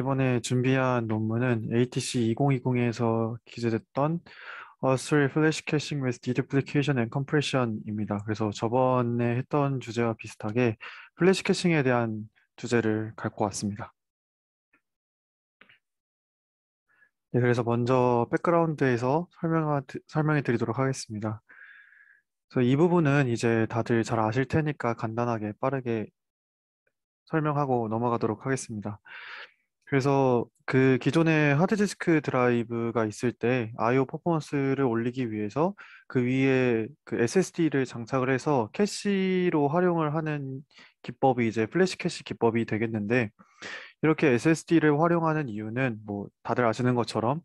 이번에 준비한 논문은 ATC 2020에서 기재됐던 Auster Flash Caching with Deduplication and Compression입니다. 그래서 저번에 했던 주제와 비슷하게 플래시 캐싱에 대한 주제를 갖고 왔습니다. 네, 그래서 먼저 백그라운드에서 설명 설명해 드리도록 하겠습니다. 그래서 이 부분은 이제 다들 잘 아실 테니까 간단하게 빠르게 설명하고 넘어가도록 하겠습니다. 그래서 그기존의 하드디스크 드라이브가 있을 때 I/O 퍼포먼스를 올리기 위해서 그 위에 그 SSD를 장착을 해서 캐시로 활용을 하는 기법이 이제 플래시 캐시 기법이 되겠는데 이렇게 SSD를 활용하는 이유는 뭐 다들 아시는 것처럼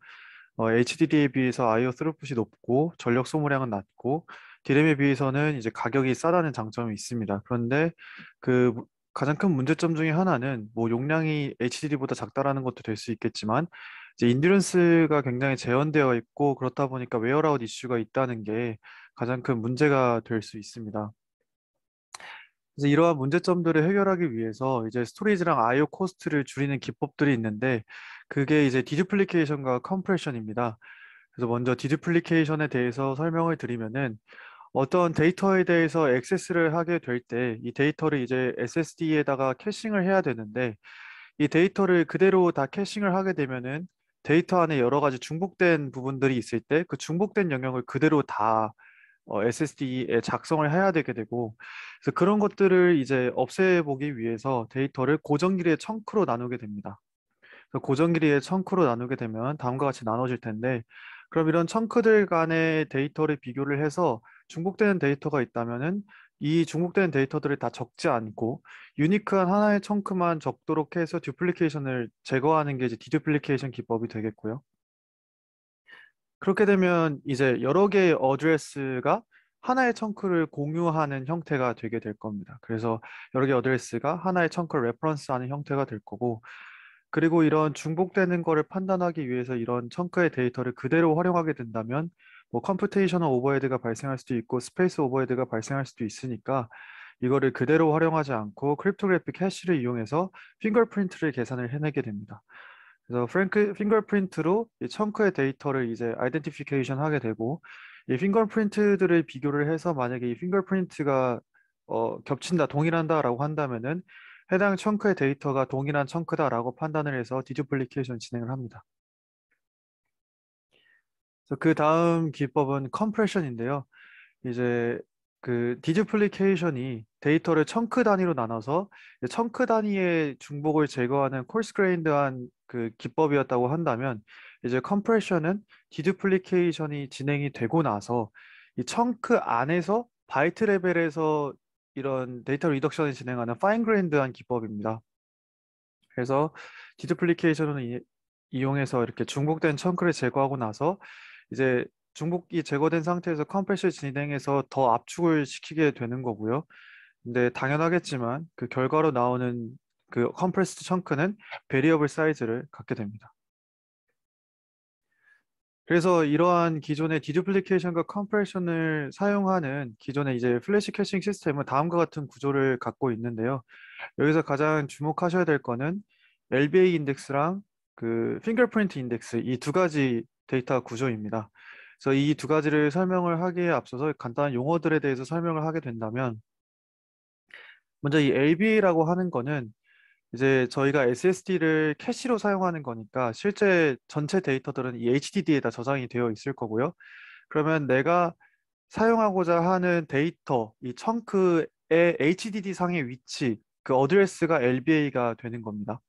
어, HDD에 비해서 I/O 스루풋이 높고 전력 소모량은 낮고 디램에 비해서는 이제 가격이 싸다는 장점이 있습니다. 그런데 그 가장 큰 문제점 중에 하나는 뭐 용량이 HDD보다 작다라는 것도 될 수 있겠지만 이제 인듀런스가 굉장히 재현되어 있고 그렇다 보니까 웨어라웃 이슈가 있다는 게 가장 큰 문제가 될 수 있습니다. 이제 이러한 문제점들을 해결하기 위해서 이제 스토리지랑 I/O 코스트를 줄이는 기법들이 있는데 그게 이제 디듀플리케이션과 컴프레션입니다. 그래서 먼저 디듀플리케이션에 대해서 설명을 드리면은 어떤 데이터에 대해서 액세스를 하게 될 때 이 데이터를 이제 SSD에다가 캐싱을 해야 되는데 이 데이터를 그대로 다 캐싱을 하게 되면은 데이터 안에 여러 가지 중복된 부분들이 있을 때 그 중복된 영역을 그대로 다 어, SSD에 작성을 해야 되게 되고 그래서 그런 것들을 이제 없애보기 위해서 데이터를 고정 길이의 청크로 나누게 됩니다. 고정 길이의 청크로 나누게 되면 다음과 같이 나눠질 텐데 그럼 이런 청크들 간의 데이터를 비교를 해서 중복되는 데이터가 있다면은 이 중복되는 데이터들을 다 적지 않고 유니크한 하나의 청크만 적도록 해서 듀플리케이션을 제거하는 게 이제 디듀플리케이션 기법이 되겠고요. 그렇게 되면 이제 여러 개의 어드레스가 하나의 청크를 공유하는 형태가 되게 될 겁니다. 그래서 여러 개의 어드레스가 하나의 청크를 레퍼런스하는 형태가 될 거고 그리고 이런 중복되는 거를 판단하기 위해서 이런 청크의 데이터를 그대로 활용하게 된다면 뭐 컴퓨테이셔널 오버헤드가 발생할 수도 있고 스페이스 오버헤드가 발생할 수도 있으니까 이거를 그대로 활용하지 않고 크립토그래픽 해시를 이용해서 핑거프린트를 계산을 해내게 됩니다. 그래서 프랭크 핑거프린트로 이 청크의 데이터를 이제 아이덴티피케이션 하게 되고 이 핑거프린트들을 비교를 해서 만약에 이 핑거프린트가 어, 겹친다, 동일한다라고 한다면은 해당 청크의 데이터가 동일한 청크다라고 판단을 해서 디듀플리케이션 진행을 합니다. 그 다음 기법은 컴프레션인데요. 이제 그 디듀플리케이션이 데이터를 청크 단위로 나눠서 청크 단위의 중복을 제거하는 콜스그레인드한 그 기법이었다고 한다면 이제 컴프레션은 디듀플리케이션이 진행이 되고 나서 이 청크 안에서 바이트 레벨에서 이런 데이터 리덕션을 진행하는 파인그랜드한 기법입니다. 그래서 디듀플리케이션을 이용해서 이렇게 중복된 청크를 제거하고 나서 이제 중복이 제거된 상태에서 컴프레셔 진행해서 더 압축을 시키게 되는 거고요. 근데 당연하겠지만 그 결과로 나오는 그 컴프레스드 청크는 베리어블 사이즈를 갖게 됩니다. 그래서 이러한 기존의 디듀플리케이션과 컴프레션을 사용하는 기존의 이제 플래시 캐싱 시스템은 다음과 같은 구조를 갖고 있는데요. 여기서 가장 주목하셔야 될 거는 LBA 인덱스랑 그 핑거프린트 인덱스 이 두 가지 데이터 구조입니다. 그래서 이 두 가지를 설명을 하기에 앞서서 간단한 용어들에 대해서 설명을 하게 된다면 먼저 이 LBA라고 하는 거는 이제 저희가 SSD를 캐시로 사용하는 거니까 실제 전체 데이터들은 이 HDD에다 저장이 되어 있을 거고요. 그러면 내가 사용하고자 하는 데이터, 이 청크의 HDD 상의 위치, 그 어드레스가 LBA가 되는 겁니다.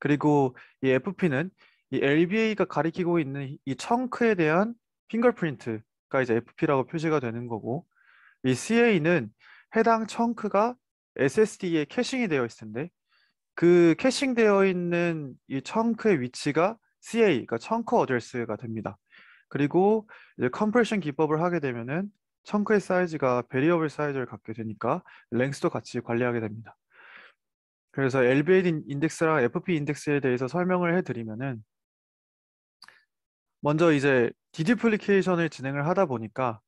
그리고 이 FP는 이 LBA가 가리키고 있는 이 청크에 대한 핑거프린트가 이제 FP라고 표시가 되는 거고 이 CA는 해당 청크가 SSD에 캐싱이 되어 있을 텐데 그 캐싱되어 있는 이 청크의 위치가 CA, 그러니까 청크 어드레스가 됩니다. 그리고 이제 컴프레션 기법을 하게 되면은 청크의 사이즈가 베리어블 사이즈를 갖게 되니까 랭스도 같이 관리하게 됩니다. 그래서 LBA 인덱스랑 FP 인덱스에 대해서 설명을 해드리면은 먼저 이제 디듀플리케이션을 진행을 하다 보니까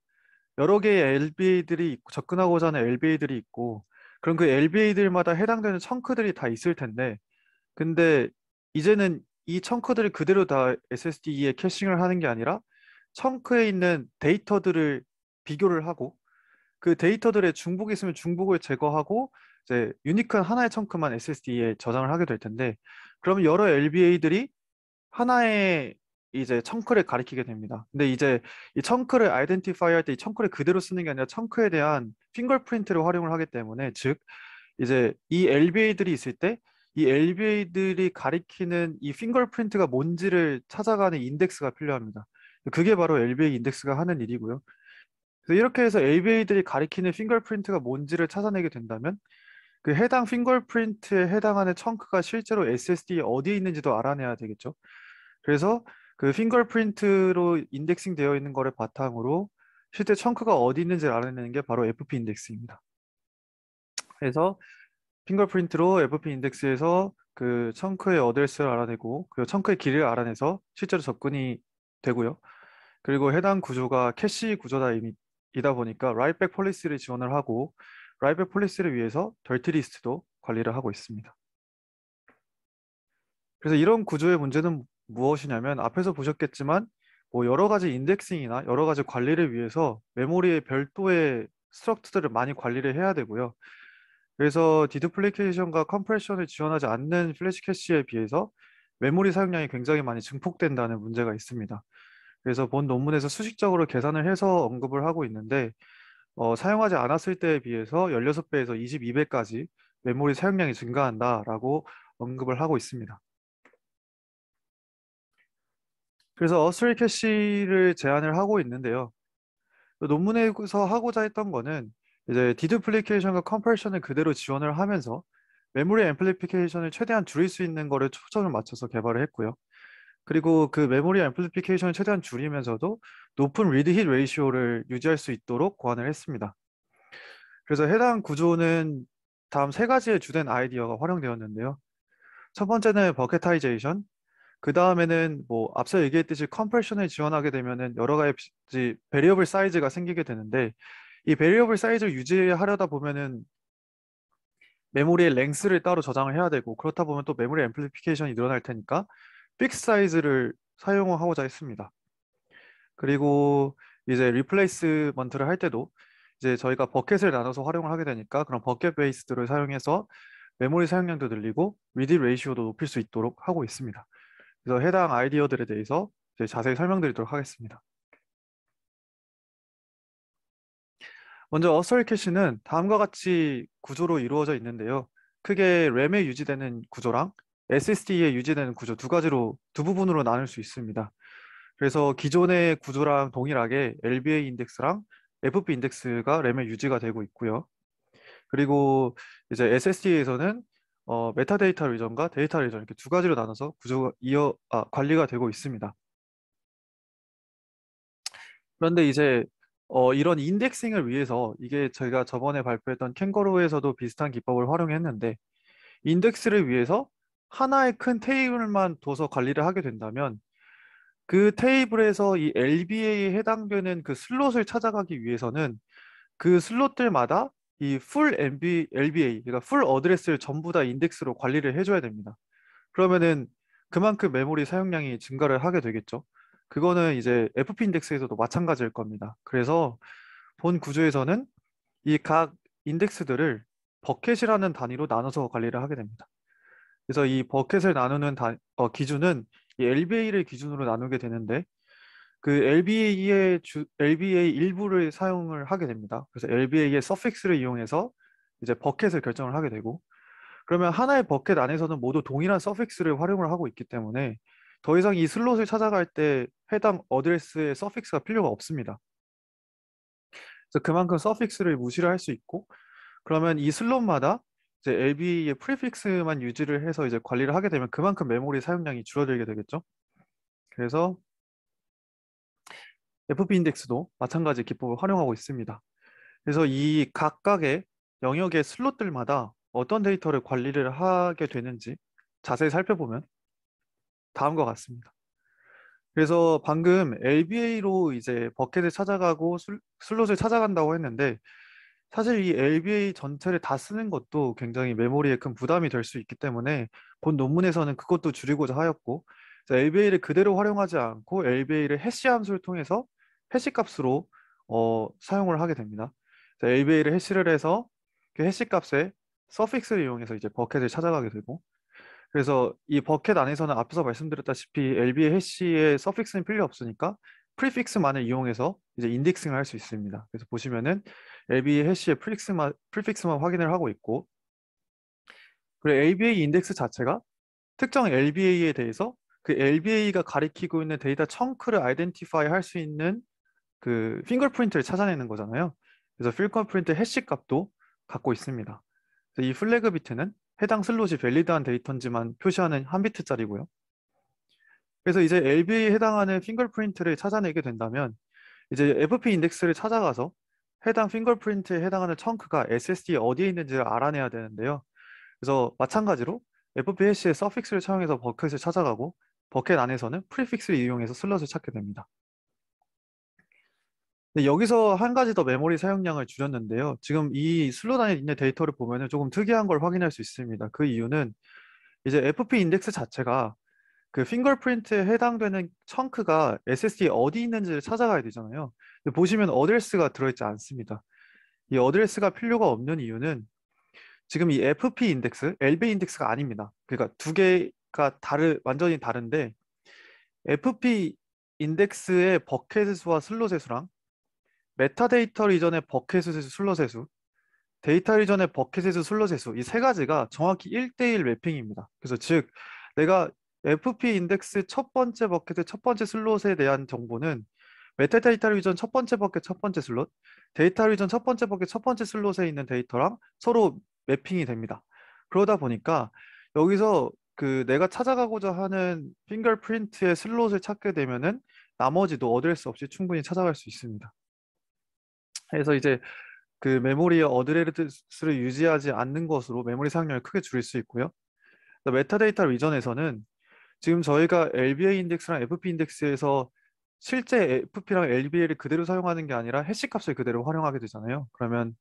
여러 개의 LBA들이 있고 접근하고자 하는 LBA들이 있고 그럼 그 LBA들마다 해당되는 청크들이 다 있을 텐데 근데 이제는 이 청크들을 그대로 다 SSD에 캐싱을 하는 게 아니라 청크에 있는 데이터들을 비교를 하고 그 데이터들의 중복이 있으면 중복을 제거하고 이제 유니크한 하나의 청크만 SSD에 저장을 하게 될 텐데 그럼 여러 LBA들이 하나의 이제 청크를 가리키게 됩니다. 근데 이제 이 청크를 아이덴티파이 할때 이 청크를 그대로 쓰는 게 아니라 청크에 대한 핑거프린트를 활용을 하기 때문에 즉 이제 이 LBA들이 있을 때 이 LBA들이 가리키는 이 핑거프린트가 뭔지를 찾아가는 인덱스가 필요합니다. 그게 바로 LBA 인덱스가 하는 일이고요. 그래서 이렇게 해서 LBA들이 가리키는 핑거프린트가 뭔지를 찾아내게 된다면 그 해당 핑거프린트에 해당하는 청크가 실제로 SSD에 어디에 있는지도 알아내야 되겠죠. 그래서 그 핑거프린트로 인덱싱 되어 있는 거를 바탕으로 실제 청크가 어디 있는지 알아내는 게 바로 FP 인덱스입니다. 그래서 핑거프린트로 FP 인덱스에서 그 청크의 어드레스를 알아내고 그 청크의 길을 알아내서 실제로 접근이 되고요. 그리고 해당 구조가 캐시 구조다 이다 보니까 라이백 폴리스를 지원을 하고 라이백 폴리스를 위해서 덜티리스트도 관리를 하고 있습니다. 그래서 이런 구조의 문제는 무엇이냐면 앞에서 보셨겠지만 뭐 여러 가지 인덱싱이나 여러 가지 관리를 위해서 메모리의 별도의 스트럭트들을 많이 관리를 해야 되고요. 그래서 디드플리케이션과 컴프레션을 지원하지 않는 플래시 캐시에 비해서 메모리 사용량이 굉장히 많이 증폭된다는 문제가 있습니다. 그래서 본 논문에서 수식적으로 계산을 해서 언급을 하고 있는데 어, 사용하지 않았을 때에 비해서 16배에서 22배까지 메모리 사용량이 증가한다라고 언급을 하고 있습니다. 그래서 어 스트레이 캐시를 제안을 하고 있는데요. 그 논문에서 하고자 했던 거는 이제 디듀플리케이션과 컴프레션을 그대로 지원을 하면서 메모리 앰플리피케이션을 최대한 줄일 수 있는 거를 초점을 맞춰서 개발을 했고요. 그리고 그 메모리 앰플리피케이션을 최대한 줄이면서도 높은 리드 힛 레이시오를 유지할 수 있도록 고안을 했습니다. 그래서 해당 구조는 다음 세 가지의 주된 아이디어가 활용되었는데요. 첫 번째는 버켓타이제이션, 그 다음에는 뭐 앞서 얘기했듯이 컴프레션을 지원하게 되면은 여러 가지 베리어블 사이즈가 생기게 되는데 이 베리어블 사이즈를 유지하려다 보면은 메모리의 랭스를 따로 저장을 해야 되고 그렇다 보면 또 메모리 앰플리피케이션이 늘어날 테니까 픽스 사이즈를 사용하고자 했습니다. 그리고 이제 리플레이스먼트를 할 때도 이제 저희가 버킷을 나눠서 활용을 하게 되니까 그런 버킷 베이스들을 사용해서 메모리 사용량도 늘리고 리디 레이시오도 높일 수 있도록 하고 있습니다. 그래서 해당 아이디어들에 대해서 자세히 설명드리도록 하겠습니다. 먼저 어서이 캐시는 다음과 같이 구조로 이루어져 있는데요. 크게 램에 유지되는 구조랑 SSD에 유지되는 구조 두 가지로 두 부분으로 나눌 수 있습니다. 그래서 기존의 구조랑 동일하게 LBA 인덱스랑 FP 인덱스가 램에 유지가 되고 있고요. 그리고 이제 SSD에서는 어, 메타데이터 리전과 데이터 리전 이렇게 두 가지로 나눠서 구조가 이어 아, 관리가 되고 있습니다. 그런데 이제 어, 이런 인덱싱을 위해서 이게 저희가 저번에 발표했던 캥거루에서도 비슷한 기법을 활용했는데 인덱스를 위해서 하나의 큰 테이블만 둬서 관리를 하게 된다면 그 테이블에서 이 LBA에 해당되는 그 슬롯을 찾아가기 위해서는 그 슬롯들마다 이풀 LB, LBA, 그러니까 풀 어드레스를 전부 다 인덱스로 관리를 해줘야 됩니다. 그러면은 그만큼 메모리 사용량이 증가를 하게 되겠죠. 그거는 이제 FP 인덱스에서도 마찬가지일 겁니다. 그래서 본 구조에서는 이 각 인덱스들을 버켓이라는 단위로 나눠서 관리를 하게 됩니다. 그래서 이 버켓을 나누는 단, 어, 기준은 이 LBA를 기준으로 나누게 되는데 그 LBA의 주, LBA 일부를 사용을 하게 됩니다. 그래서 LBA의 서픽스를 이용해서 이제 버켓을 결정을 하게 되고 그러면 하나의 버켓 안에서는 모두 동일한 서픽스를 활용을 하고 있기 때문에 더 이상 이 슬롯을 찾아갈 때 해당 어드레스의 서픽스가 필요가 없습니다. 그래서 그만큼 서픽스를 무시를 할 수 있고 그러면 이 슬롯마다 이제 LBA의 프리픽스만 유지를 해서 이제 관리를 하게 되면 그만큼 메모리 사용량이 줄어들게 되겠죠. 그래서 FP 인덱스도 마찬가지 기법을 활용하고 있습니다. 그래서 이 각각의 영역의 슬롯들마다 어떤 데이터를 관리를 하게 되는지 자세히 살펴보면 다음과 같습니다. 그래서 방금 LBA로 이제 버켓을 찾아가고 슬롯을 찾아간다고 했는데 사실 이 LBA 전체를 다 쓰는 것도 굉장히 메모리에 큰 부담이 될 수 있기 때문에 본 논문에서는 그것도 줄이고자 하였고 LBA를 그대로 활용하지 않고 LBA를 해시 함수를 통해서 해시값으로 어, 사용을 하게 됩니다. ABA를 해시를 해서 그 해시값에 서픽스를 이용해서 이제 버켓을 찾아가게 되고 그래서 이 버켓 안에서는 앞서 말씀드렸다시피 LBA 해시에 서픽스는 필요 없으니까 프리픽스만을 이용해서 이제 인덱싱을 할 수 있습니다. 그래서 보시면은 LBA 해시의 프리픽스만, 프리픽스만 확인을 하고 있고 그리고 LBA 인덱스 자체가 특정 LBA에 대해서 그 LBA가 가리키고 있는 데이터 청크를 아이덴티파이 할 수 있는 그 핑거프린트를 찾아내는 거잖아요. 그래서 핑거프린트 해시 값도 갖고 있습니다. 이 플래그 비트는 해당 슬롯이 밸리드한 데이터인지만 표시하는 한 비트짜리고요. 그래서 이제 LB에 해당하는 핑거프린트를 찾아내게 된다면 이제 FP 인덱스를 찾아가서 해당 핑거프린트에 해당하는 청크가 SSD에 어디에 있는지를 알아내야 되는데요. 그래서 마찬가지로 FP 해시의 서픽스를 사용해서 버킷을 찾아가고 버킷 안에서는 프리픽스를 이용해서 슬롯을 찾게 됩니다. 여기서 한 가지 더 메모리 사용량을 줄였는데요. 지금 이슬로단에 있는 데이터를 보면 조금 특이한 걸 확인할 수 있습니다. 그 이유는 이제 FP 인덱스 자체가 그 핑거프린트에 해당되는 청크가 s s d 어디 있는지를 찾아가야 되잖아요. 보시면 어드레스가 들어있지 않습니다. 이 어드레스가 필요가 없는 이유는 지금 이 FP 인덱스, LB 인덱스가 아닙니다. 그러니까 두 개가 다르, 완전히 다른데 FP 인덱스의 버켓 수와 슬롯의 수랑 메타데이터 이전에 버켓 세수, 슬롯 세수, 데이터 이전에 버켓 에서 슬롯 세수 이 세 가지가 정확히 1대1 매핑입니다. 그래서 즉 내가 FP 인덱스 첫 번째 버켓의 첫 번째 슬롯에 대한 정보는 메타데이터 이전첫 번째 버켓 첫 번째 슬롯, 데이터 이전첫 번째 버켓 첫 번째 슬롯에 있는 데이터랑 서로 매핑이 됩니다. 그러다 보니까 여기서 그 내가 찾아가고자 하는 핑거프린트의 슬롯을 찾게 되면은 나머지도 어드레스 없이 충분히 찾아갈 수 있습니다. 그래서 이제 그 메모리의 어드레스를 유지하지 않는 것으로 메모리 사용량을 크게 줄일 수 있고요. 메타데이터리전에서는 지금 저희가 LBA 인덱스랑 FP 인덱스에서 실제 FP랑 LBA를 그대로 사용하는 게 아니라 해시 값을 그대로 활용하게 되잖아요. 그러면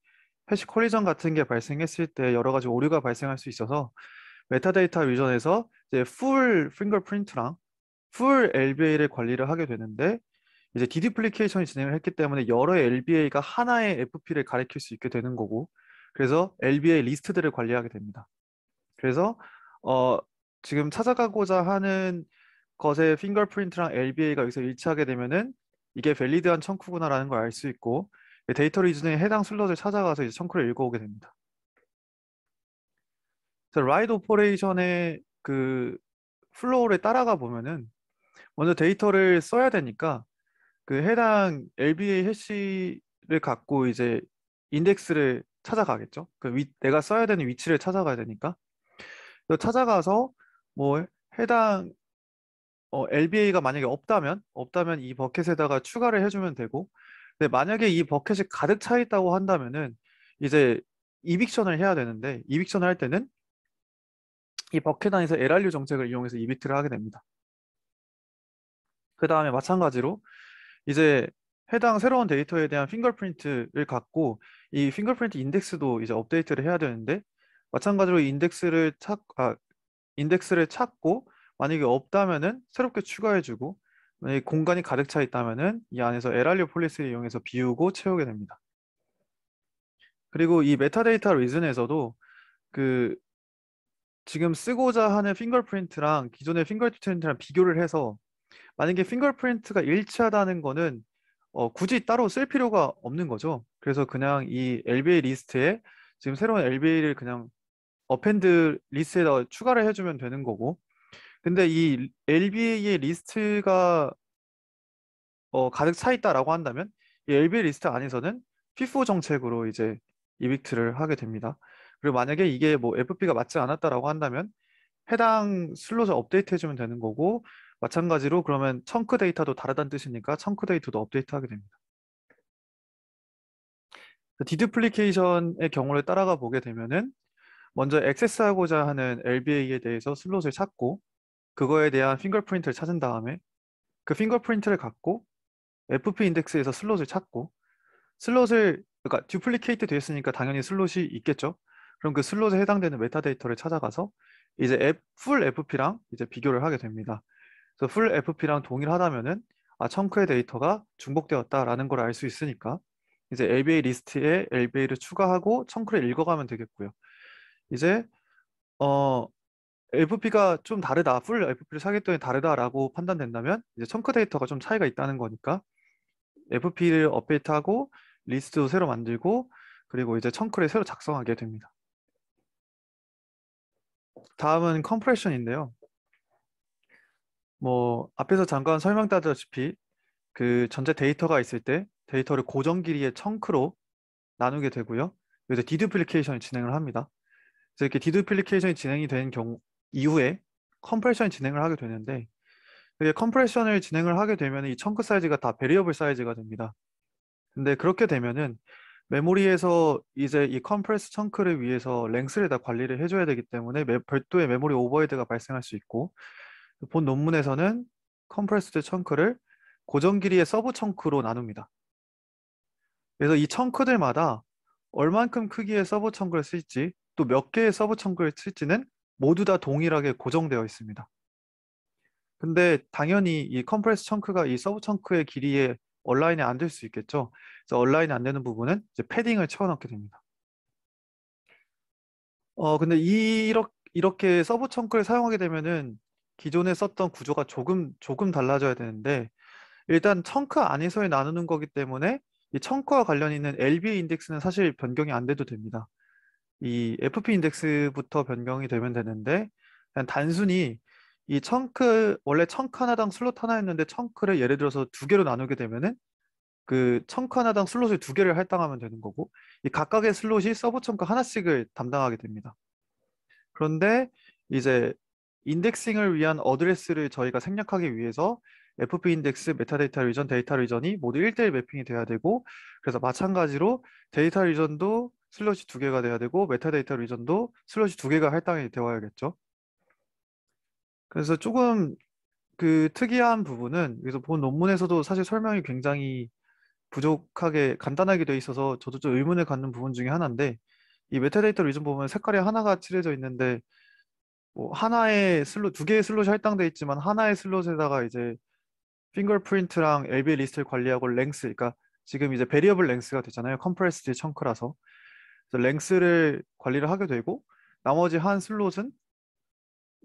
해시 콜리전 같은 게 발생했을 때 여러 가지 오류가 발생할 수 있어서 메타데이터 리전에서 이제 풀 핑거프린트랑 풀 LBA를 관리를 하게 되는데 이제 디듀플리케이션이 진행을 했기 때문에 여러 LBA가 하나의 FP를 가리킬 수 있게 되는 거고 그래서 LBA 리스트들을 관리하게 됩니다. 그래서 어, 지금 찾아가고자 하는 것의 핑거프린트랑 LBA가 여기서 일치하게 되면은 이게 밸리드한 청크구나라는걸 알 수 있고 데이터리 이전에 해당 슬롯을 찾아가서 이제 청크를 읽어오게 됩니다. 그래서 라이드 오퍼레이션의 그 플로우를 따라가 보면은 먼저 데이터를 써야 되니까 그 해당 LBA 해시를 갖고 이제 인덱스를 찾아가겠죠. 그 위, 내가 써야 되는 위치를 찾아가야 되니까. 찾아가서 뭐 해당 어, LBA가 만약에 없다면 없다면 이 버켓에다가 추가를 해주면 되고 근데 만약에 이 버켓이 가득 차 있다고 한다면은 이제 이빅션을 해야 되는데 이빅션을 할 때는 이 버켓 안에서 LRU 정책을 이용해서 이비트를 하게 됩니다. 그 다음에 마찬가지로 이제 해당 새로운 데이터에 대한 핑거프린트를 갖고 이 핑거프린트 인덱스도 이제 업데이트를 해야 되는데 마찬가지로 인덱스를 찾 아, 인덱스를 찾고 만약에 없다면은 새롭게 추가해주고 만약에 공간이 가득 차 있다면은 이 안에서 에랄리오 폴리스를 이용해서 비우고 채우게 됩니다. 그리고 이 메타데이터 리즌에서도 그 지금 쓰고자 하는 핑거프린트랑 기존의 핑거프린트랑 비교를 해서 만약에 핑거프린트가 일치하다는 거는 어, 굳이 따로 쓸 필요가 없는 거죠. 그래서 그냥 이 LBA 리스트에 지금 새로운 LBA를 그냥 어펜드 리스트에다 추가를 해주면 되는 거고 근데 이 LBA의 리스트가 어, 가득 차 있다라고 한다면 이 LBA 리스트 안에서는 FIFO 정책으로 이제 이빅트를 하게 됩니다. 그리고 만약에 이게 뭐 FP가 맞지 않았다라고 한다면 해당 슬롯을 업데이트 해주면 되는 거고 마찬가지로 그러면 청크 데이터도 다르다는 뜻이니까 청크 데이터도 업데이트하게 됩니다. 디듀플리케이션의 그 경우를 따라가 보게 되면은 먼저 액세스하고자 하는 LBA에 대해서 슬롯을 찾고 그거에 대한 핑거프린트를 찾은 다음에 그 핑거프린트를 갖고 FP 인덱스에서 슬롯을 찾고 슬롯을 그러니까 듀플리케이트 되었으니까 당연히 슬롯이 있겠죠. 그럼 그 슬롯에 해당되는 메타데이터를 찾아가서 이제 F, 풀 FP랑 이제 비교를 하게 됩니다. 그래서 풀 FP랑 동일하다면은 아 청크의 데이터가 중복되었다라는 걸 알 수 있으니까 이제 LBA 리스트에 LBA를 추가하고 청크를 읽어가면 되겠고요. 이제 어 FP가 좀 다르다, 풀 FP를 사겠더니 다르다라고 판단된다면 이제 청크 데이터가 좀 차이가 있다는 거니까 FP를 업데이트하고 리스트도 새로 만들고 그리고 이제 청크를 새로 작성하게 됩니다. 다음은 컴프레션인데요. 뭐 앞에서 잠깐 설명 따졌다시피 그 전체 데이터가 있을 때 데이터를 고정 길이의 청크로 나누게 되고요. 그래서 디듀플리케이션을 진행을 합니다. 그래서 이렇게 디듀플리케이션이 진행이 된 경우 이후에 컴프레션 진행을 하게 되는데 이게 컴프레션을 진행을 하게 되면 이 청크 사이즈가 다배리어블 사이즈가 됩니다. 근데 그렇게 되면은 메모리에서 이제 이 컴프레스 청크를 위해서 랭스를 다 관리를 해줘야 되기 때문에 매, 별도의 메모리 오버헤드가 발생할 수 있고 그 본 논문에서는 컴프레스드 청크를 고정 길이의 서브 청크로 나눕니다. 그래서 이 청크들마다 얼만큼 크기의 서브 청크를 쓸지 또 몇 개의 서브 청크를 쓸지는 모두 다 동일하게 고정되어 있습니다. 근데 당연히 이 컴프레스 청크가 이 서브 청크의 길이에 얼라인이안 될 수 있겠죠. 그래서 얼라인이 안 되는 부분은 이제 패딩을 채워넣게 됩니다. 어 근데 이, 이렇게 서브 청크를 사용하게 되면은 기존에 썼던 구조가 조금 조금 달라져야 되는데 일단 청크 안에서의 나누는 거기 때문에 이 청크와 관련 있는 LB 인덱스는 사실 변경이 안 돼도 됩니다. 이 FP 인덱스부터 변경이 되면 되는데 단순히 이 청크 원래 청크 하나당 슬롯 하나였는데 청크를 예를 들어서 두 개로 나누게 되면은 그 청크 하나당 슬롯을 두 개를 할당하면 되는 거고 이 각각의 슬롯이 서브 청크 하나씩을 담당하게 됩니다. 그런데 이제 인덱싱을 위한 어드레스를 저희가 생략하기 위해서 FP 인덱스, 메타데이터 리전, 데이터 리전이 모두 1대1 매핑이 돼야 되고 그래서 마찬가지로 데이터 리전도 슬러시두 개가 돼야 되고 메타데이터 리전도 슬러시두 개가 할당이 되어야겠죠. 그래서 조금 그 특이한 부분은 여기서 본 논문에서도 사실 설명이 굉장히 부족하게 간단하게 돼 있어서 저도 좀 의문을 갖는 부분 중에 하나인데 이 메타데이터 리전 보면 색깔이 하나가 칠해져 있는데 뭐 하나의 슬롯, 두 개의 슬롯이 할당돼 있지만 하나의 슬롯에다가 이제 핑거프린트랑 LB 리스트를 관리하고 랭스, 그러니까 지금 이제 베리어블 랭스가 되잖아요. 컴프레스드 청크라서 랭스를 관리를 하게 되고 나머지 한 슬롯은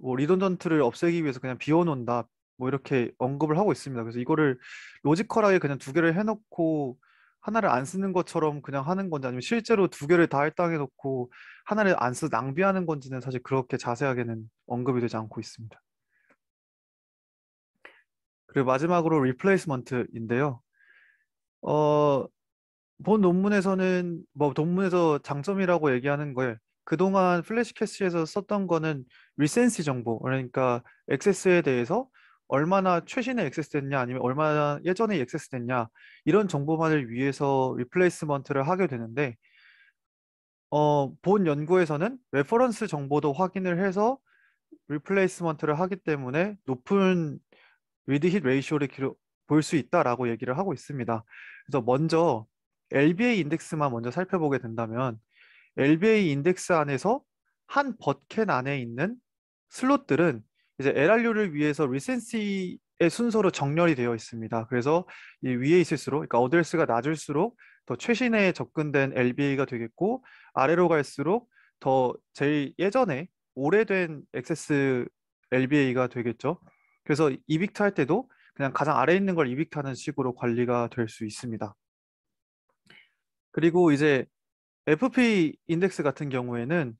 뭐 리돈던트를 없애기 위해서 그냥 비워놓는다 뭐 이렇게 언급을 하고 있습니다. 그래서 이거를 로지컬하게 그냥 두 개를 해놓고 하나를 안 쓰는 것처럼 그냥 하는 건지 아니면 실제로 두 개를 다 할당해 놓고 하나를 안쓰 낭비하는 건지는 사실 그렇게 자세하게는 언급이 되지 않고 있습니다. 그리고 마지막으로 리플레이스먼트인데요. 어, 본 논문에서는 뭐 논문에서 장점이라고 얘기하는 거예요. 그동안 플래시 캐시에서 썼던 거는 리센시 정보 그러니까 액세스에 대해서 얼마나 최신에 액세스됐냐 아니면 얼마나 예전에 액세스됐냐 이런 정보만을 위해서 리플레이스먼트를 하게 되는데 어, 본 연구에서는 레퍼런스 정보도 확인을 해서 리플레이스먼트를 하기 때문에 높은 리드힛 레이쇼를 볼 수 있다라고 얘기를 하고 있습니다. 그래서 먼저 LBA 인덱스만 먼저 살펴보게 된다면 LBA 인덱스 안에서 한 버켓 안에 있는 슬롯들은 이제 LRU를 위해서 리센시의 순서로 정렬이 되어 있습니다. 그래서 이 위에 있을수록, 그러니까 어드레스가 낮을수록 더 최신에 접근된 LBA가 되겠고 아래로 갈수록 더 제일 예전에 오래된 액세스 LBA가 되겠죠. 그래서 이빅트 할 때도 그냥 가장 아래 있는 걸 이빅트하는 식으로 관리가 될 수 있습니다. 그리고 이제 FP 인덱스 같은 경우에는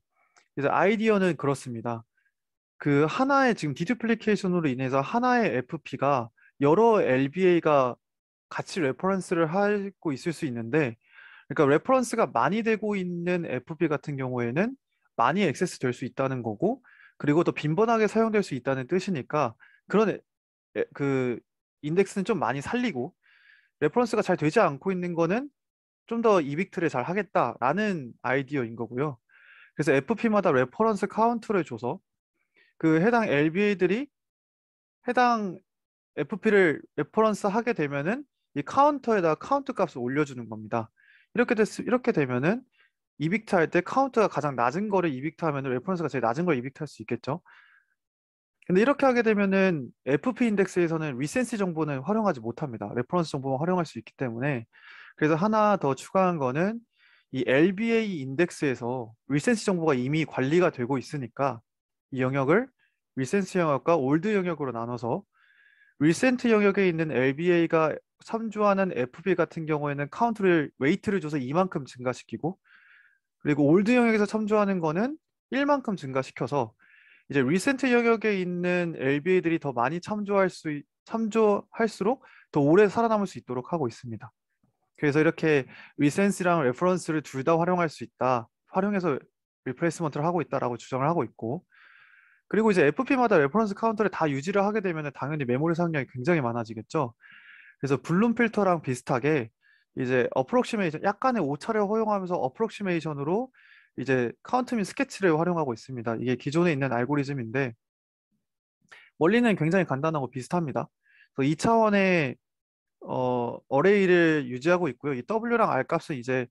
이제 아이디어는 그렇습니다. 그 하나의 지금 디듀플리케이션으로 인해서 하나의 FP가 여러 LBA가 같이 레퍼런스를 하고 있을 수 있는데 그러니까 레퍼런스가 많이 되고 있는 FP 같은 경우에는 많이 액세스 될 수 있다는 거고 그리고 더 빈번하게 사용될 수 있다는 뜻이니까 그런 에, 그 인덱스는 좀 많이 살리고 레퍼런스가 잘 되지 않고 있는 거는 좀 더 이빅트를 잘 하겠다라는 아이디어인 거고요. 그래서 FP마다 레퍼런스 카운트를 줘서 그 해당 LBA들이 해당 FP를 레퍼런스 하게 되면은 이카운터에다 카운트 값을 올려주는 겁니다. 이렇게 됐, 이렇게 되면은 이빅트 할 때 카운트가 가장 낮은 거를 이빅트 하면 레퍼런스가 제일 낮은 걸 이빅트 할 수 있겠죠. 근데 이렇게 하게 되면은 FP 인덱스에서는 리센스 정보는 활용하지 못합니다. 레퍼런스 정보만 활용할 수 있기 때문에 그래서 하나 더 추가한 거는 이 LBA 인덱스에서 리센스 정보가 이미 관리가 되고 있으니까 이 영역을 리센스 영역과 올드 영역으로 나눠서 리센트 영역에 있는 LBA가 참조하는 FB 같은 경우에는 카운트를 웨이트를 줘서 2만큼 증가시키고 그리고 올드 영역에서 참조하는 거는 1만큼 증가시켜서 이제 리센트 영역에 있는 LBA들이 더 많이 참조할 수 참조할수록 더 오래 살아남을 수 있도록 하고 있습니다. 그래서 이렇게 리센스랑 레퍼런스를 둘 다 활용할 수 있다. 활용해서 리플레이스먼트를 하고 있다라고 주장을 하고 있고 그리고 이제 FP마다 레퍼런스 카운터를 다 유지를 하게 되면 당연히 메모리 사용량이 굉장히 많아지겠죠. 그래서 블룸 필터랑 비슷하게 이제 어프록시메이션 약간의 오차를 허용하면서 어프록시메이션으로 이제 카운트민 스케치를 활용하고 있습니다. 이게 기존에 있는 알고리즘인데 원리는 굉장히 간단하고 비슷합니다. 그래서 2차원의 어, 어레이를 유지하고 있고요. 이 W랑 R 값은 이제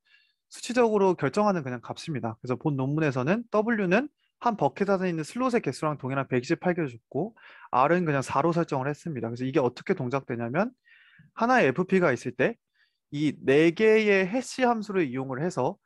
수치적으로 결정하는 그냥 값입니다. 그래서 본 논문에서는 W는 한버킷 안에 있는 슬롯의 개수랑 동일한 128개를 줬고 R은 그냥 4로 설정을 했습니다. 그래서 이게 어떻게 동작되냐면 하나의 FP가 있을 때이 4개의 해시 함수를 이용을 해서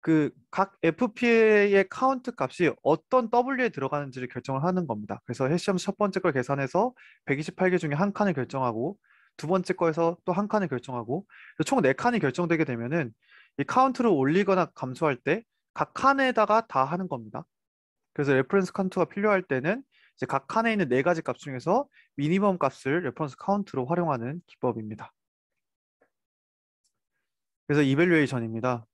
그 각 FP의 카운트 값이 어떤 W에 들어가는지를 결정을 하는 겁니다. 그래서 해시 함수 첫 번째 걸 계산해서 128개 중에 한 칸을 결정하고 두 번째 거에서 또 한 칸을 결정하고 총 네 칸이 결정되게 되면은 이 카운트를 올리거나 감소할 때 각 칸에다가 다 하는 겁니다. 그래서 레퍼런스 카운트가 필요할 때는 이제 각 칸에 있는 네 가지 값 중에서 미니멈 값을 레퍼런스 카운트로 활용하는 기법입니다. 그래서 이벨류에이션입니다.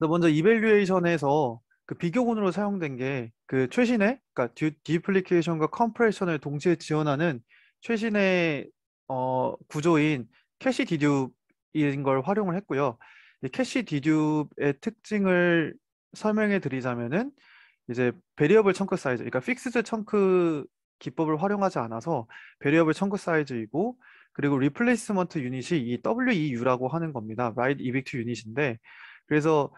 먼저 이벨류에이션에서 그 비교군으로 사용된 게 그 최신의 그러니까 디, 디플리케이션과 컴프레션을 동시에 지원하는 최신의 어, 구조인 캐시 디듀인 걸 활용을 했고요. 캐시 디듀의 특징을 설명해 드리자면은 이제 베리어블 청크 사이즈, 그러니까 픽스드 청크 기법을 활용하지 않아서 베리어블 청크 사이즈이고 그리고 리플레이스먼트 유닛이 이 WEU라고 하는 겁니다. 라이드 이빅트 유닛인데 그래서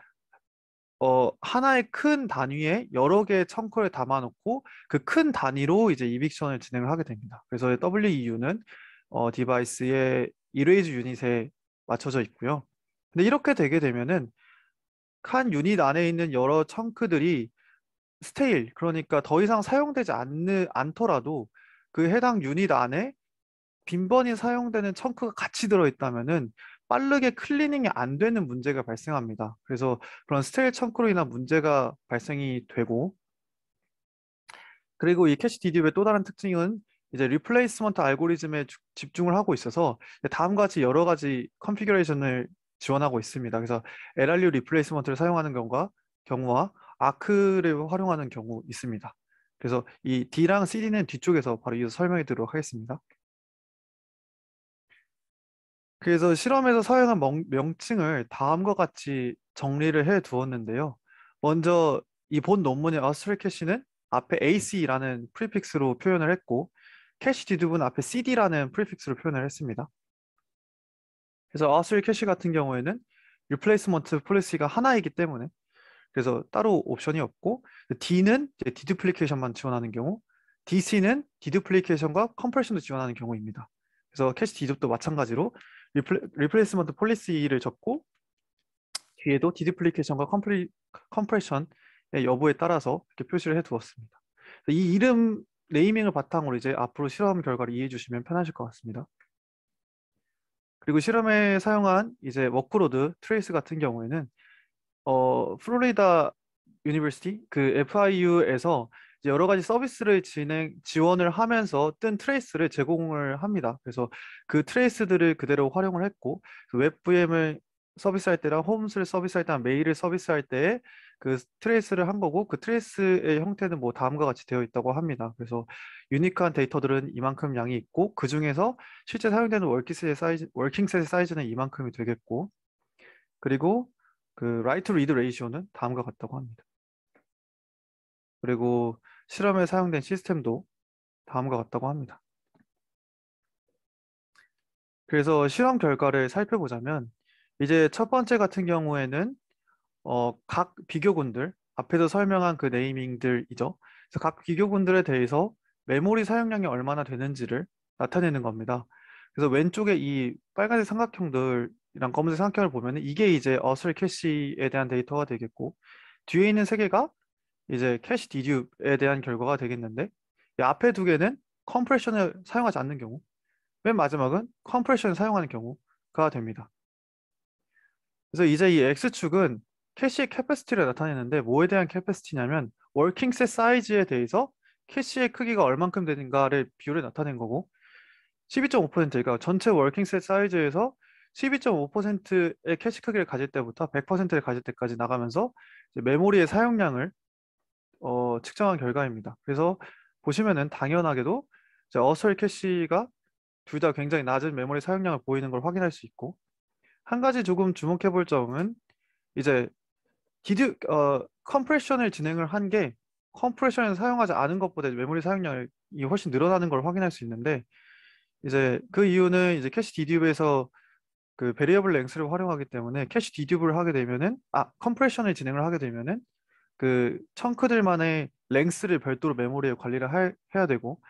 어 하나의 큰 단위에 여러 개의 청크를 담아놓고 그 큰 단위로 이제 이빅션을 진행을 하게 됩니다. 그래서 WEU는 어 디바이스의 이레이즈 유닛에 맞춰져 있고요. 근데 이렇게 되게 되면은 칸 유닛 안에 있는 여러 청크들이 스테일 그러니까 더 이상 사용되지 않는 않더라도 그 해당 유닛 안에 빈번히 사용되는 청크가 같이 들어있다면은 빠르게 클리닝이 안 되는 문제가 발생합니다. 그래서 그런 스테일 청크로 인한 문제가 발생이 되고 그리고 이 캐시 DD웹의 또 다른 특징은 이제 리플레이스먼트 알고리즘에 주, 집중을 하고 있어서 다음과 같이 여러 가지 컨피규레이션을 지원하고 있습니다. 그래서 LRU 리플레이스먼트를 사용하는 경우와 경우와 아크를 활용하는 경우 있습니다. 그래서 이 D랑 CD는 뒤쪽에서 바로 이어 설명해 드리도록 하겠습니다. 그래서 실험에서 사용한 명, 칭을 다음과 같이 정리를 해 두었는데요. 먼저 이 본 논문의 어스트리 캐시는 앞에 AC라는 프리픽스로 표현을 했고 캐시 뒤두분 앞에 CD라는 프리픽스로 표현을 했습니다. 그래서 어스트리 캐시 같은 경우에는 r e p l a c 유플레이스먼트 폴리시가 하나이기 때문에 그래서 따로 옵션이 없고 D는 디듀플리케이션만 지원하는 경우 DC는 디듀플리케이션과 컴프레션도 지원하는 경우입니다. 그래서 캐시 디둡도 마찬가지로 리플레, 리플레이스먼트 폴리시를 적고 뒤에도 디듀플리케이션과 컴프리, 컴프레션의 여부에 따라서 이렇게 표시를 해두었습니다. 이 이름 네이밍을 바탕으로 이제 앞으로 실험 결과를 이해해 주시면 편하실 것 같습니다. 그리고 실험에 사용한 이제 워크로드 트레이스 같은 경우에는 어, 플로리다 유니버시티 그 FIU에서 여러 가지 서비스를 진행 지원을 하면서 뜬 트레이스를 제공을 합니다. 그래서 그 트레이스들을 그대로 활용을 했고 그 웹VM을 서비스할 때랑 홈스를 서비스할 때랑 메일을 서비스할 때에 그 트레이스를 한 거고 그 트레이스의 형태는 뭐 다음과 같이 되어 있다고 합니다. 그래서 유니크한 데이터들은 이만큼 양이 있고 그 중에서 실제 사용되는 월킹셋의 사이즈, 월킹셋의 사이즈는 이만큼이 되겠고 그리고 그 라이트 리드 레이시오는 다음과 같다고 합니다. 그리고 실험에 사용된 시스템도 다음과 같다고 합니다. 그래서 실험 결과를 살펴보자면 이제 첫 번째 같은 경우에는 어, 각 비교군들 앞에서 설명한 그 네이밍들이죠. 그래서 각 비교군들에 대해서 메모리 사용량이 얼마나 되는지를 나타내는 겁니다. 그래서 왼쪽에 이 빨간색 삼각형들 이랑 검은색 삼각형을 보면 이게 이제 어슬 캐시에 대한 데이터가 되겠고 뒤에 있는 세 개가 이제 캐시 디듀에 대한 결과가 되겠는데 이 앞에 두 개는 컴프레션을 사용하지 않는 경우 맨 마지막은 컴프레션을 사용하는 경우가 됩니다. 그래서 이제 이 X축은 캐시의 캐패시티를 나타내는데 뭐에 대한 캐패시티냐면 월킹셋 사이즈에 대해서 캐시의 크기가 얼만큼 되는가를 비율을 나타낸 거고 1 2 5니 그러니까 전체 월킹셋 사이즈에서 12.5%의 캐시 크기를 가질 때부터 100%를 가질 때까지 나가면서 메모리의 사용량을 어, 측정한 결과입니다. 그래서 보시면은 당연하게도 어설 캐시가 둘 다 굉장히 낮은 메모리 사용량을 보이는 걸 확인할 수 있고 한 가지 조금 주목해 볼 점은 이제 디듀 어 컴프레션을 진행을 한 게 컴프레션을 사용하지 않은 것보다 메모리 사용량이 훨씬 늘어나는 걸 확인할 수 있는데 이제 그 이유는 이제 캐시 디듀에서 그 베리어블 랭스를 활용하기 때문에 캐시 디듀브를 하게 되면은 아 컴프레션을 진행을 하게 되면은 그 청크들만의 랭스를 별도로 메모리에 관리를 할, 해야 되고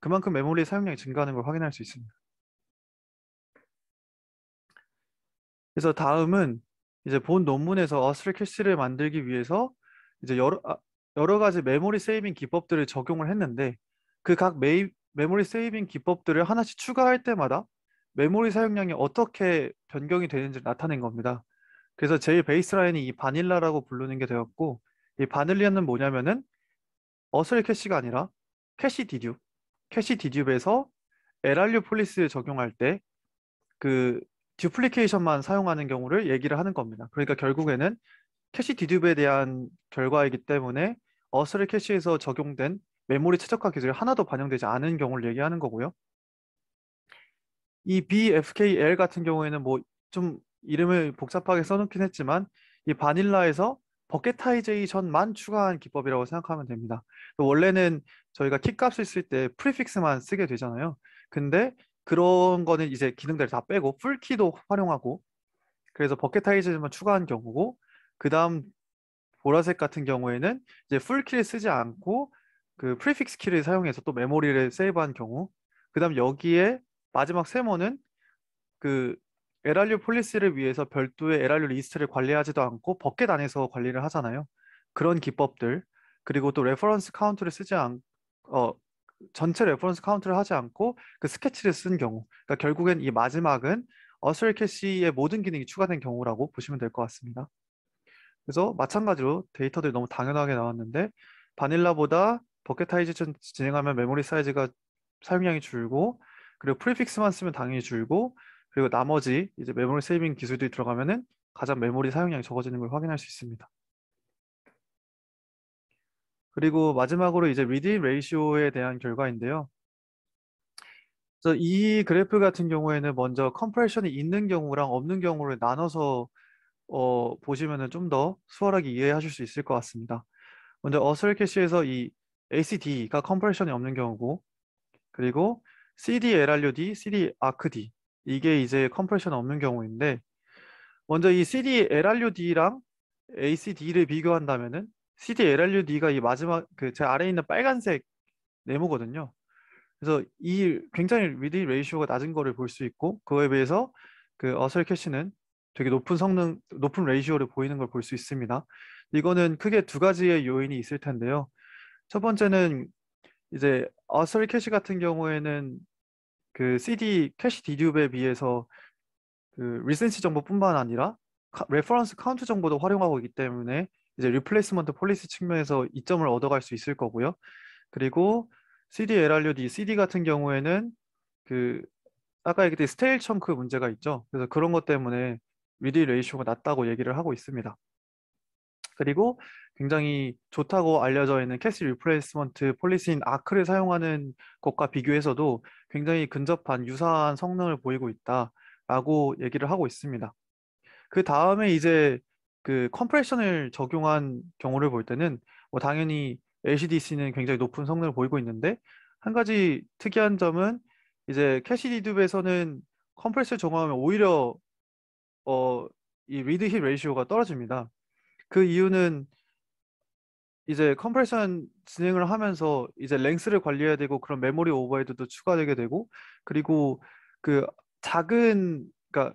그만큼 메모리 사용량이 증가하는 걸 확인할 수 있습니다. 그래서 다음은 이제 본 논문에서 어스트 캐시를 만들기 위해서 이제 여러 아, 여러 가지 메모리 세이빙 기법들을 적용을 했는데 그 각 메모리 세이빙 기법들을 하나씩 추가할 때마다 메모리 사용량이 어떻게 변경이 되는지를 나타낸 겁니다. 그래서 제일 베이스라인이 이 바닐라라고 부르는 게 되었고 이 바닐리아는 뭐냐면은 어슬 캐시가 아니라 캐시 디듀, 캐시 디듀에서 LRU 폴리스 적용할 때 그 듀플리케이션만 사용하는 경우를 얘기를 하는 겁니다. 그러니까 결국에는 캐시 디듀에 대한 결과이기 때문에 어슬 캐시에서 적용된 메모리 최적화 기술이 하나도 반영되지 않은 경우를 얘기하는 거고요. 이 BFKL 같은 경우에는 뭐 좀 이름을 복잡하게 써놓긴 했지만 이 바닐라에서 버켓타이제이션만 추가한 기법이라고 생각하면 됩니다. 원래는 저희가 키값을 쓸 때 프리픽스만 쓰게 되잖아요. 근데 그런 거는 이제 기능들을 다 빼고 풀키도 활용하고 그래서 버켓타이제이션만 추가한 경우고 그 다음 보라색 같은 경우에는 이제 풀키를 쓰지 않고 그 프리픽스 키를 사용해서 또 메모리를 세이브한 경우 그 다음 여기에 마지막 세모는 그 에랄류 폴리시를 위해서 별도의 에랄류 리스트를 관리하지도 않고 버켓 안에서 관리를 하잖아요. 그런 기법들 그리고 또 레퍼런스 카운트를 쓰지 않 어, 전체 레퍼런스 카운트를 하지 않고 그 스케치를 쓴 경우 그러니까 결국엔 이 마지막은 어슬 스 캐시의 모든 기능이 추가된 경우라고 보시면 될 것 같습니다. 그래서 마찬가지로 데이터들이 너무 당연하게 나왔는데 바닐라보다 버켓타이즈 진행하면 메모리 사이즈가 사용량이 줄고 그리고 프리픽스만 쓰면 당연히 줄고 그리고 나머지 이제 메모리 세이빙 기술들이 들어가면은 가장 메모리 사용량이 적어지는 걸 확인할 수 있습니다. 그리고 마지막으로 이제 리딩 레이시오에 대한 결과인데요. 이 그래프 같은 경우에는 먼저 컴프레션이 있는 경우랑 없는 경우를 나눠서 어, 보시면은 좀 더 수월하게 이해하실 수 있을 것 같습니다. 먼저 어슬 캐시에서 이 ACD가 컴프레션이 없는 경우고 그리고 CD LRUD, CD ARCD 이게 이제 컴프레션 없는 경우인데 먼저 이 CD LRUD랑 ACD를 비교한다면은 CD LRUD가 이 마지막 그 제 아래에 있는 빨간색 네모거든요. 그래서 이 굉장히 리드 레이쇼가 낮은 거를 볼 수 있고 그거에 비해서 그 어셀 캐시는 되게 높은 성능, 높은 레이시오를 보이는 걸 볼 수 있습니다. 이거는 크게 두 가지의 요인이 있을 텐데요. 첫 번째는 이제 어셀 캐시 같은 경우에는 그 CD 캐시 디듀브에 비해서 그 리센시 정보뿐만 아니라 카, 레퍼런스 카운트 정보도 활용하고 있기 때문에 이제 리플레이스먼트 폴리스 측면에서 이점을 얻어갈 수 있을 거고요. 그리고 CD LRUD, CD 같은 경우에는 그 아까 얘기했듯이 스테일 청크 문제가 있죠. 그래서 그런 것 때문에 위디 레이쇼가 낮다고 얘기를 하고 있습니다. 그리고 굉장히 좋다고 알려져 있는 캐시 리플레이스먼트 폴리스인 아크를 사용하는 것과 비교해서도 굉장히 근접한 유사한 성능을 보이고 있다라고 얘기를 하고 있습니다. 그 다음에 이제 그 컴프레션을 적용한 경우를 볼 때는 뭐 당연히 LCDC는 굉장히 높은 성능을 보이고 있는데 한 가지 특이한 점은 이제 캐시 리둡에서는 컴프레스를 적용하면 오히려 어, 이 리드 힙 레이시오가 떨어집니다. 그 이유는 이제 컴프레션 진행을 하면서 이제 랭스를 관리해야 되고 그런 메모리 오버헤드도 추가되게 되고 그리고 그 작은 그러니까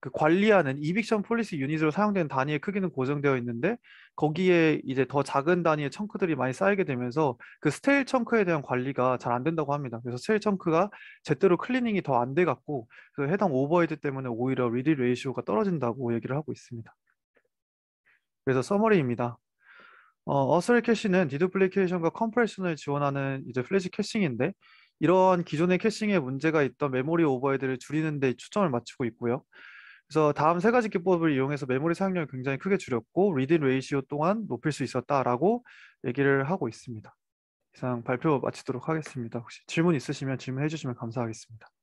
그 관리하는 이빅션 폴리시 유닛으로 사용되는 단위의 크기는 고정되어 있는데 거기에 이제 더 작은 단위의 청크들이 많이 쌓이게 되면서 그 스테일 청크에 대한 관리가 잘 안 된다고 합니다. 그래서 스테일 청크가 제대로 클리닝이 더 안 돼 갖고 그 해당 오버헤드 때문에 오히려 리딜 레이시오가 떨어진다고 얘기를 하고 있습니다. 그래서 써머리입니다 어, 어슬 캐시는 디두플리케이션과 컴프레션을 지원하는 이제 플래시 캐싱인데 이러한 기존의 캐싱에 문제가 있던 메모리 오버헤드를 줄이는 데 초점을 맞추고 있고요. 그래서 다음 세 가지 기법을 이용해서 메모리 사용량을 굉장히 크게 줄였고 리딘 레이시오 또한 높일 수 있었다라고 얘기를 하고 있습니다. 이상 발표 마치도록 하겠습니다. 혹시 질문 있으시면 질문해 주시면 감사하겠습니다.